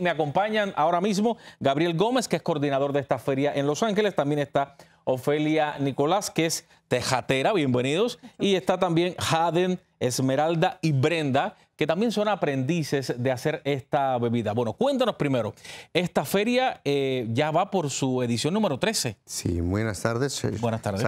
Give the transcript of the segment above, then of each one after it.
Me acompañan ahora mismo Gabriel Gómez, que es coordinador de esta feria en Los Ángeles. También está Ofelia Nicolás, que es tejatera, bienvenidos. Y está también Haden, Esmeralda y Brenda, que también son aprendices de hacer esta bebida. Bueno, cuéntanos primero, esta feria eh, ya va por su edición número 13. Sí, buenas tardes. Buenas tardes.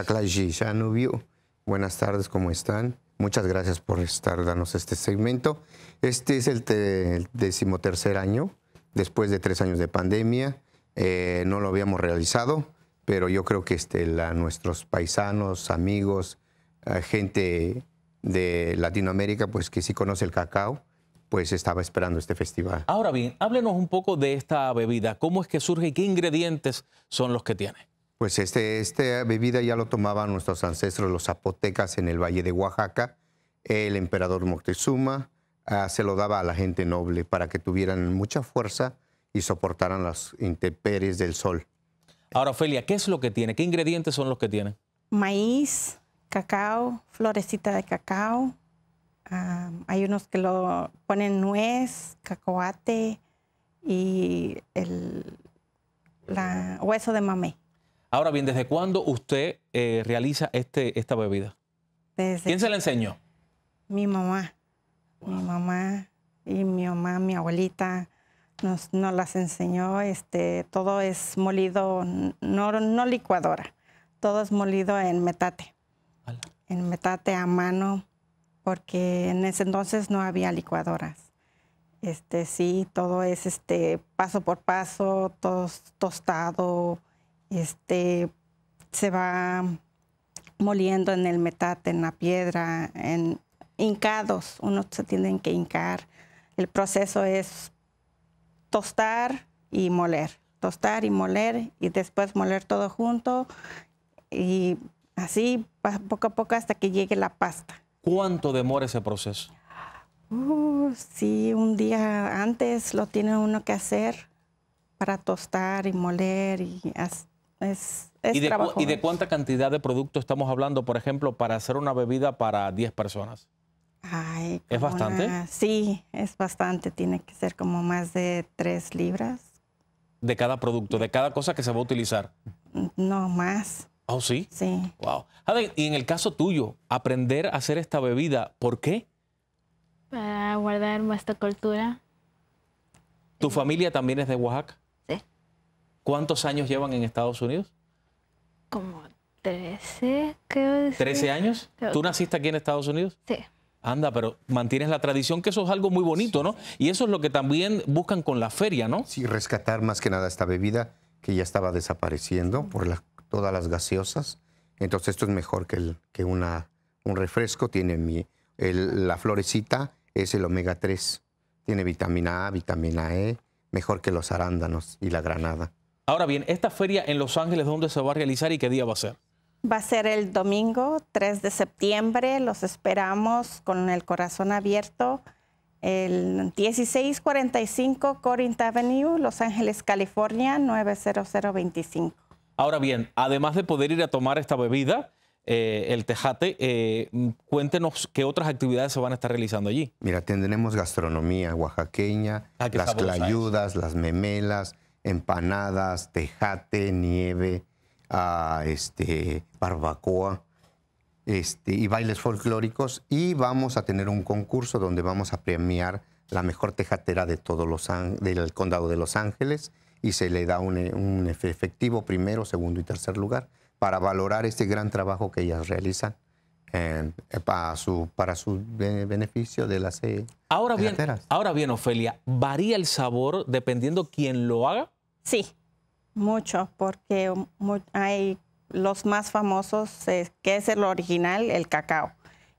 Buenas tardes, ¿cómo están? Muchas gracias por estar, darnos este segmento. Este es el decimotercer año después de tres años de pandemia. Eh, no lo habíamos realizado, pero yo creo que este, nuestros paisanos, amigos, eh, gente de Latinoamérica, pues que sí conoce el cacao, pues estaba esperando este festival. Ahora bien, háblenos un poco de esta bebida. ¿Cómo es que surge y qué ingredientes son los que tiene? Pues este, esta bebida ya lo tomaban nuestros ancestros, los zapotecas, en el Valle de Oaxaca, el emperador Moctezuma, Ah, se lo daba a la gente noble para que tuvieran mucha fuerza y soportaran las intemperies del sol. Ahora, Ofelia, ¿qué es lo que tiene? ¿Qué ingredientes son los que tiene? Maíz, cacao, florecita de cacao. Ah, hay unos que lo ponen nuez, cacoate y el hueso de mamé. Ahora bien, ¿desde cuándo usted eh, realiza este, esta bebida? ¿Quién se la enseñó? Mi mamá mi mamá y mi mamá, mi abuelita, nos, nos, las enseñó. Este, todo es molido, no, no licuadora, todo es molido en metate. En metate a mano, porque en ese entonces no había licuadoras. Este, sí, todo es este, paso por paso, tostado, este, se va moliendo en el metate, en la piedra, en, hincados, uno se tienen que hincar. El proceso es tostar y moler, tostar y moler y después moler todo junto y así poco a poco hasta que llegue la pasta. ¿Cuánto demora ese proceso? Uh, sí, un día antes lo tiene uno que hacer para tostar y moler y es, ¿Y, de ¿Y de cuánta cantidad de producto estamos hablando, por ejemplo, para hacer una bebida para 10 personas? ¿Es bastante? Sí, es bastante. Tiene que ser como más de tres libras. ¿De cada producto, de cada cosa que se va a utilizar? Mm, no, más. ¿Oh, sí? Sí. Wow. y en el caso tuyo, aprender a hacer esta bebida, ¿por qué? Para guardar nuestra cultura. ¿Tu familia también es de Oaxaca? Sí. ¿Cuántos años llevan en Estados Unidos? Como 13, creo. ¿13 años? ¿Tú naciste aquí en Estados Unidos? Sí. Anda, pero mantienes la tradición, que eso es algo muy bonito, ¿no? Y eso es lo que también buscan con la feria, ¿no? Sí, rescatar más que nada esta bebida que ya estaba desapareciendo por todas las gaseosas. Entonces esto es mejor que, un refresco. Tiene la florecita, es el omega 3. Tiene vitamina A, vitamina E, mejor que los arándanos y la granada. Ahora bien, esta feria en Los Ángeles, ¿dónde se va a realizar y qué día va a ser? Va a ser el domingo 3 de septiembre, los esperamos con el corazón abierto. El 1645 Corinth Avenue, Los Ángeles, California, 90025. Ahora bien, además de poder ir a tomar esta bebida, eh, el Tejate, eh, cuéntenos qué otras actividades se van a estar realizando allí. Mira, tendremos gastronomía oaxaqueña, ah, las clayudas, las memelas, empanadas, tejate, nieve, a este, barbacoa este, y bailes folclóricos y vamos a tener un concurso donde vamos a premiar la mejor tejatera de todos los del condado de Los Ángeles y se le da un, efectivo primero, segundo y tercer lugar para valorar este gran trabajo que ellas realizan. para, su, para su eh, beneficio de las eh, ahora bien, ahora bien, Ofelia, ¿varía el sabor dependiendo quién lo haga? Sí, mucho, porque hay los más famosos, que es el original, el cacao,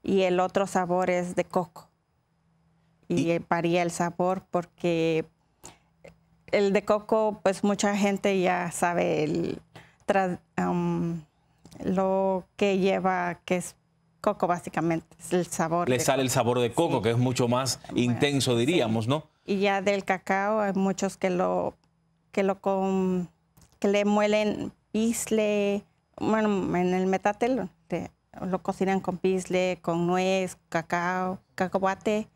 y el otro sabor es de coco. Y, varía el sabor porque el de coco, pues mucha gente ya sabe el, um, lo que lleva, que es coco básicamente, es el sabor. Le sale el sabor de coco, que es mucho más intenso, diríamos, ¿no? Y ya del cacao hay muchos que lo, que lo que le muelen pisle, bueno, en el metate lo, cocinan con pisle, con nuez, cacao, cacahuate.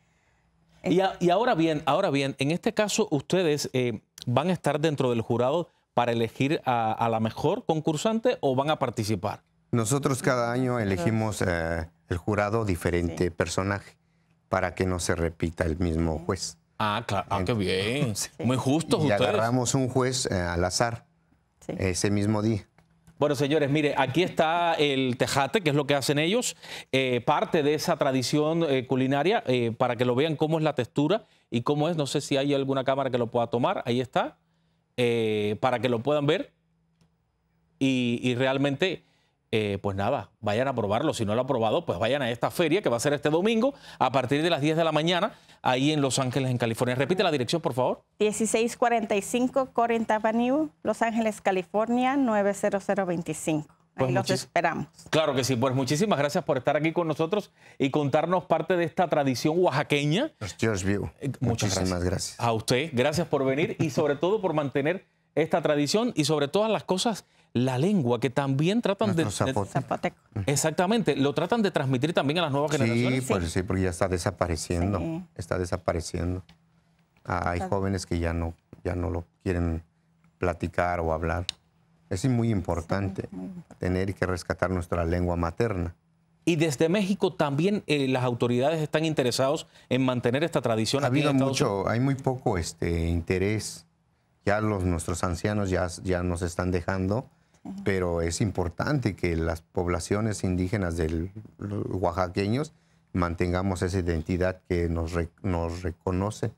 Y, ahora bien, ahora bien, en este caso ustedes eh, van a estar dentro del jurado para elegir a, la mejor concursante o van a participar. Nosotros cada año elegimos eh, el jurado diferente personaje para que no se repita el mismo juez. Ah, claro, ah, qué bien. Muy justo. Y agarramos un juez eh, al azar ese mismo día. Bueno, señores, mire, aquí está el tejate, que es lo que hacen ellos, eh, parte de esa tradición eh, culinaria, eh, para que lo vean cómo es la textura y cómo es. No sé si hay alguna cámara que lo pueda tomar, ahí está, para que lo puedan ver. y realmente eh, pues nada, vayan a probarlo. Si no lo ha probado, pues vayan a esta feria que va a ser este domingo a partir de las 10 de la mañana ahí en Los Ángeles, en California. Repite la dirección, por favor. 1645 Corinth Avenue, Los Ángeles, California, 90025. Pues ahí los esperamos. Claro que sí, pues muchísimas gracias por estar aquí con nosotros y contarnos parte de esta tradición oaxaqueña. Los pues, eh, Muchísimas gracias. A usted, gracias por venir y sobre todo por mantener esta tradición y sobre todas las cosas la lengua, que también tratan de... Exactamente, lo tratan de transmitir también a las nuevas sí, Pues, sí. porque ya está desapareciendo, está desapareciendo. hay jóvenes que ya no, ya no lo quieren platicar o hablar. Es muy importante, tener que rescatar nuestra lengua materna. Y desde México también eh, las autoridades están interesados en mantener esta tradición. Ha habido mucho, hay muy poco este interés. Ya los nuestros ancianos ya, ya nos están dejando pero es importante que las poblaciones indígenas del, los oaxaqueños mantengamos esa identidad que nos, nos reconoce,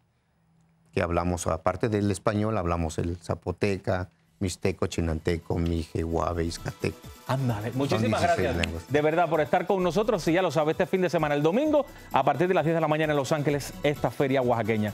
que hablamos, aparte del español, hablamos el zapoteca, mixteco, chinanteco, mije, guave, iscateco. Ándale, muchísimas gracias de verdad por estar con nosotros. Si ya lo sabe, este fin de semana, el domingo, a partir de las 10 de la mañana en Los Ángeles, esta feria oaxaqueña.